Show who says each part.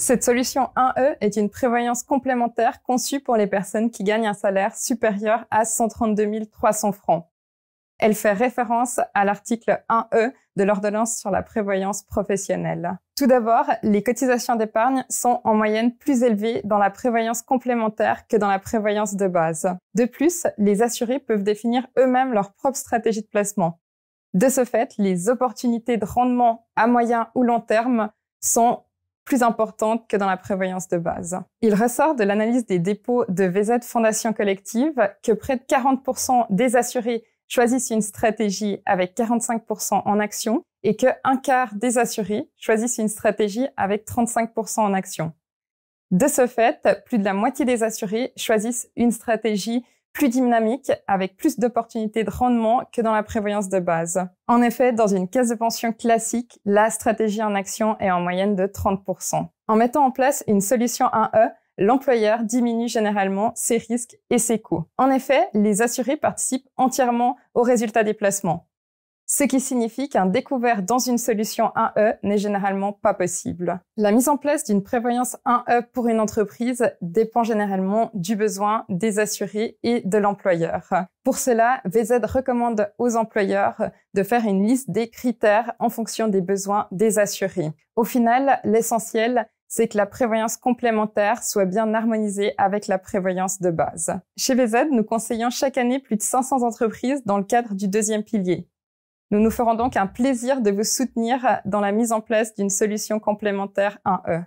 Speaker 1: Cette solution 1E est une prévoyance complémentaire conçue pour les personnes qui gagnent un salaire supérieur à 132 300 francs. Elle fait référence à l'article 1E de l'ordonnance sur la prévoyance professionnelle. Tout d'abord, les cotisations d'épargne sont en moyenne plus élevées dans la prévoyance complémentaire que dans la prévoyance de base. De plus, les assurés peuvent définir eux-mêmes leur propre stratégie de placement. De ce fait, les opportunités de rendement à moyen ou long terme sont plus importante que dans la prévoyance de base. Il ressort de l'analyse des dépôts de VZ Fondation Collective que près de 40% des assurés choisissent une stratégie avec 45% en action et que un quart des assurés choisissent une stratégie avec 35% en action. De ce fait, plus de la moitié des assurés choisissent une stratégie plus dynamique, avec plus d'opportunités de rendement que dans la prévoyance de base. En effet, dans une caisse de pension classique, la stratégie en action est en moyenne de 30%. En mettant en place une solution 1E, l'employeur diminue généralement ses risques et ses coûts. En effet, les assurés participent entièrement aux résultats des placements ce qui signifie qu'un découvert dans une solution 1E n'est généralement pas possible. La mise en place d'une prévoyance 1E pour une entreprise dépend généralement du besoin des assurés et de l'employeur. Pour cela, VZ recommande aux employeurs de faire une liste des critères en fonction des besoins des assurés. Au final, l'essentiel, c'est que la prévoyance complémentaire soit bien harmonisée avec la prévoyance de base. Chez VZ, nous conseillons chaque année plus de 500 entreprises dans le cadre du deuxième pilier. Nous nous ferons donc un plaisir de vous soutenir dans la mise en place d'une solution complémentaire 1E.